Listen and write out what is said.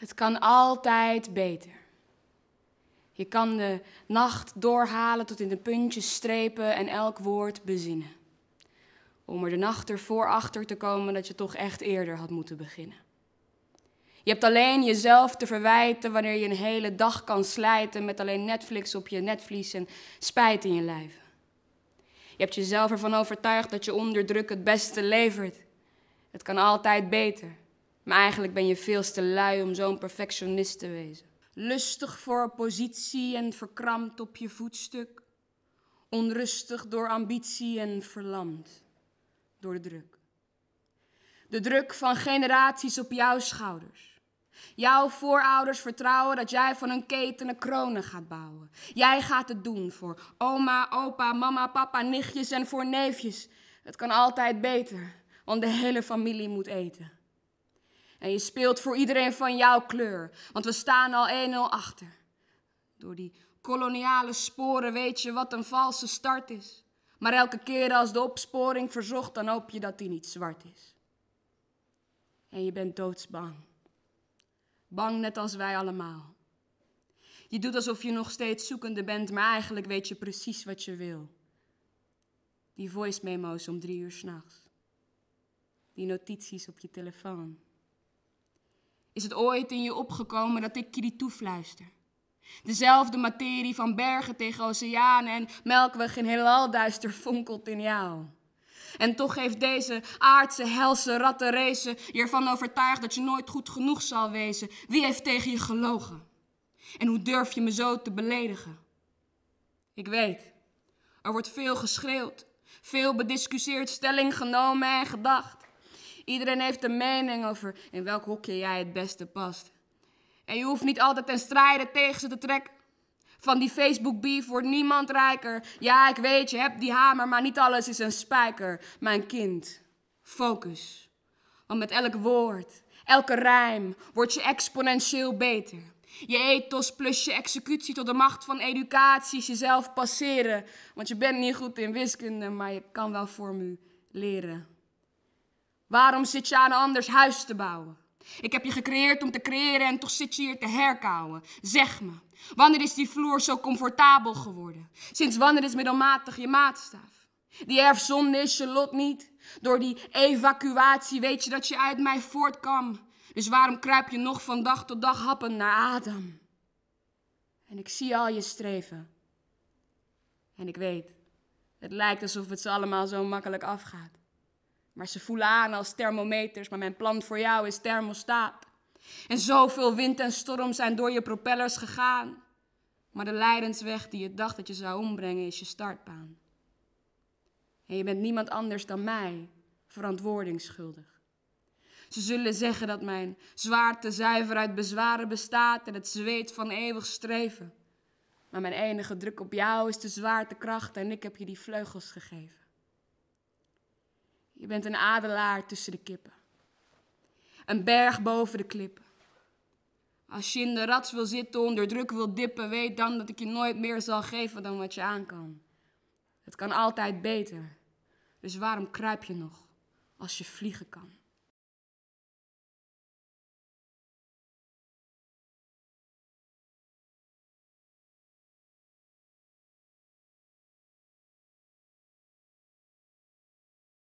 Het kan altijd beter. Je kan de nacht doorhalen tot in de puntjes strepen en elk woord bezinnen. Om er de nacht ervoor achter te komen dat je toch echt eerder had moeten beginnen. Je hebt alleen jezelf te verwijten wanneer je een hele dag kan slijten met alleen Netflix op je netvlies en spijt in je lijf. Je hebt jezelf ervan overtuigd dat je onder druk het beste levert. Het kan altijd beter. Maar eigenlijk ben je veel te lui om zo'n perfectionist te wezen. Lustig voor positie en verkrampt op je voetstuk. Onrustig door ambitie en verlamd door de druk. De druk van generaties op jouw schouders. Jouw voorouders vertrouwen dat jij van een keten een kronen gaat bouwen. Jij gaat het doen voor oma, opa, mama, papa, nichtjes en voor neefjes. Het kan altijd beter, want de hele familie moet eten. En je speelt voor iedereen van jouw kleur. Want we staan al 1-0 achter. Door die koloniale sporen weet je wat een valse start is. Maar elke keer als de opsporing verzocht, dan hoop je dat die niet zwart is. En je bent doodsbang. Bang net als wij allemaal. Je doet alsof je nog steeds zoekende bent, maar eigenlijk weet je precies wat je wil. Die voice memo's om drie uur s'nachts. Die notities op je telefoon is het ooit in je opgekomen dat ik je die toefluister? Dezelfde materie van bergen tegen oceanen en melkweg in heelal duister fonkelt in jou. En toch heeft deze aardse, helse rattenrace je ervan overtuigd dat je nooit goed genoeg zal wezen. Wie heeft tegen je gelogen? En hoe durf je me zo te beledigen? Ik weet, er wordt veel geschreeuwd, veel bediscussieerd, stelling genomen en gedacht. Iedereen heeft een mening over in welk hokje jij het beste past. En je hoeft niet altijd ten strijde tegen ze te trekken. Van die Facebook beef wordt niemand rijker. Ja, ik weet, je hebt die hamer, maar niet alles is een spijker. Mijn kind, focus. Want met elk woord, elke rijm, word je exponentieel beter. Je ethos plus je executie tot de macht van educatie is jezelf passeren. Want je bent niet goed in wiskunde, maar je kan wel voor leren. Waarom zit je aan een anders huis te bouwen? Ik heb je gecreëerd om te creëren en toch zit je hier te herkauwen. Zeg me, wanneer is die vloer zo comfortabel geworden? Sinds wanneer is middelmatig je maatstaaf? Die erfzonde is je lot niet. Door die evacuatie weet je dat je uit mij voortkam. Dus waarom kruip je nog van dag tot dag happen naar Adam? En ik zie al je streven. En ik weet, het lijkt alsof het ze allemaal zo makkelijk afgaat. Maar ze voelen aan als thermometers, maar mijn plan voor jou is thermostaat. En zoveel wind en storm zijn door je propellers gegaan. Maar de leidensweg die je dacht dat je zou ombrengen is je startbaan. En je bent niemand anders dan mij verantwoordingsschuldig. Ze zullen zeggen dat mijn zwaarte zuiver uit bezwaren bestaat en het zweet van eeuwig streven. Maar mijn enige druk op jou is de zwaartekracht en ik heb je die vleugels gegeven. Je bent een adelaar tussen de kippen. Een berg boven de klippen. Als je in de rats wil zitten, onder druk wil dippen, weet dan dat ik je nooit meer zal geven dan wat je aan kan. Het kan altijd beter. Dus waarom kruip je nog als je vliegen kan?